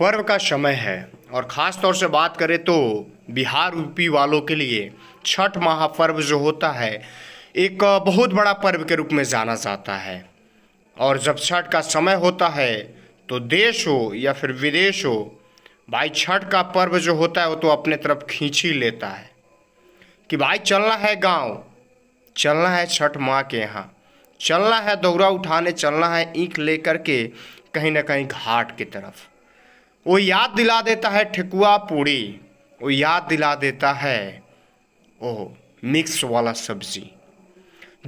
पर्व का समय है और ख़ास तौर से बात करें तो बिहार यूपी वालों के लिए छठ महापर्व जो होता है एक बहुत बड़ा पर्व के रूप में जाना जाता है और जब छठ का समय होता है तो देश हो या फिर विदेश हो भाई छठ का पर्व जो होता है वो तो अपने तरफ खींच ही लेता है कि भाई चलना है गांव चलना है छठ माँ के यहाँ चलना है दौरा उठाने चलना है ईख लेकर के कहीं ना कहीं घाट की तरफ वो याद दिला देता है ठेकुआ पूड़ी वो याद दिला देता है ओह मिक्स वाला सब्जी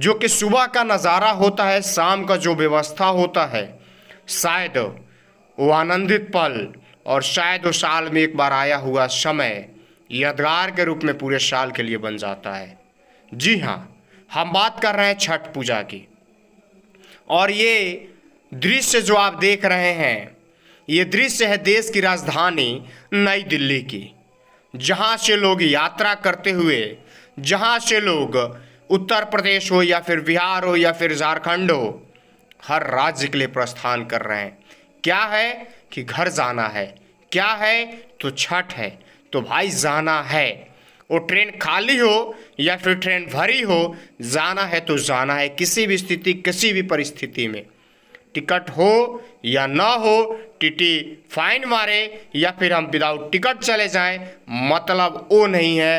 जो कि सुबह का नज़ारा होता है शाम का जो व्यवस्था होता है शायद वो आनंदित पल और शायद वो साल में एक बार आया हुआ समय यादगार के रूप में पूरे साल के लिए बन जाता है जी हाँ हम बात कर रहे हैं छठ पूजा की और ये दृश्य जो आप देख रहे हैं ये दृश्य है देश की राजधानी नई दिल्ली की जहाँ से लोग यात्रा करते हुए जहाँ से लोग उत्तर प्रदेश हो या फिर बिहार हो या फिर झारखंड हो हर राज्य के लिए प्रस्थान कर रहे हैं क्या है कि घर जाना है क्या है तो छठ है तो भाई जाना है वो ट्रेन खाली हो या फिर ट्रेन भरी हो जाना है तो जाना है किसी भी स्थिति किसी भी परिस्थिति में टिकट हो या ना हो टीटी फाइन मारे या फिर हम विदाउट टिकट चले जाएं मतलब वो नहीं है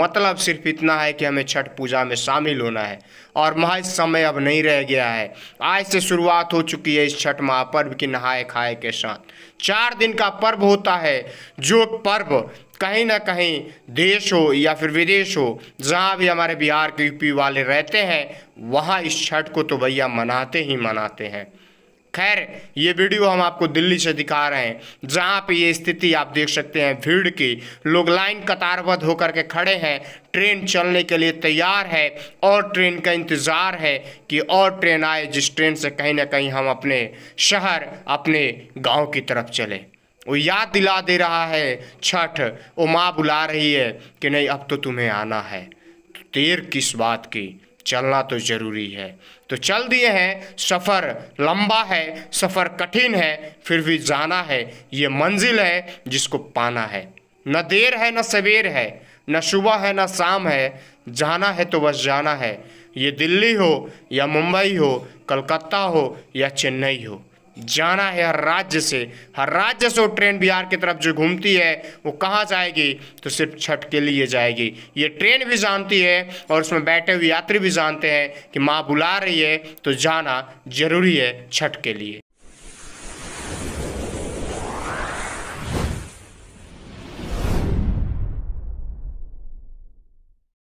मतलब सिर्फ इतना है कि हमें छठ पूजा में शामिल होना है और महज समय अब नहीं रह गया है आज से शुरुआत हो चुकी है इस छठ महापर्व की नहाए खाए के साथ चार दिन का पर्व होता है जो पर्व कहीं ना कहीं देश हो या फिर विदेश हो जहाँ भी हमारे बिहार के यूपी वाले रहते हैं वहाँ इस छठ को तो भैया मनाते ही मनाते हैं खैर ये वीडियो हम आपको दिल्ली से दिखा रहे हैं जहाँ पे ये स्थिति आप देख सकते हैं भीड़ की लोग लाइन कतारबद्ध होकर के खड़े हैं ट्रेन चलने के लिए तैयार है और ट्रेन का इंतज़ार है कि और ट्रेन आए जिस ट्रेन से कहीं ना कहीं हम अपने शहर अपने गाँव की तरफ चले वो याद दिला दे रहा है छठ वो माँ बुला रही है कि नहीं अब तो तुम्हें आना है तो देर किस बात की चलना तो ज़रूरी है तो चल दिए हैं सफ़र लंबा है सफ़र कठिन है फिर भी जाना है ये मंजिल है जिसको पाना है न देर है न सवेर है न सुबह है न शाम है जाना है तो बस जाना है ये दिल्ली हो या मुंबई हो कलकत्ता हो या चेन्नई हो जाना है हर राज्य से हर राज्य से वो ट्रेन बिहार की तरफ जो घूमती है वो कहाँ जाएगी तो सिर्फ छठ के लिए जाएगी ये ट्रेन भी जानती है और उसमें बैठे हुए यात्री भी जानते हैं कि माँ बुला रही है तो जाना जरूरी है छठ के लिए